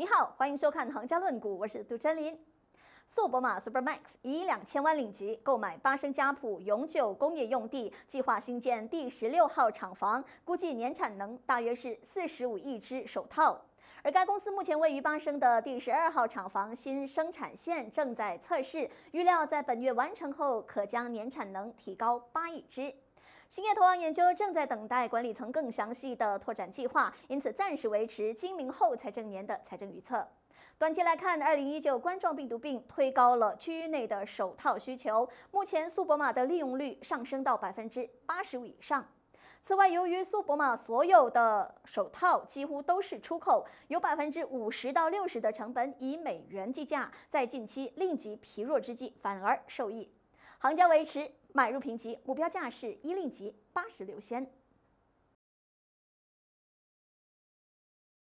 你好，欢迎收看《行家论股》，我是杜真林。速博玛 （Supermax） 以两千万领级购买八升家谱永久工业用地，计划新建第十六号厂房，估计年产能大约是四十五亿只手套。而该公司目前位于八升的第十二号厂房新生产线正在测试，预料在本月完成后可将年产能提高八亿只。兴业投行研究正在等待管理层更详细的拓展计划，因此暂时维持今明后财政年的财政预测。短期来看，2019冠状病毒病推高了区域内的手套需求，目前速博马的利用率上升到百分之八十五以上。此外，由于速博马所有的手套几乎都是出口，有百分之五十到六十的成本以美元计价，在近期令其疲弱之际反而受益。行交维持买入评级，目标价是一令级八十留仙。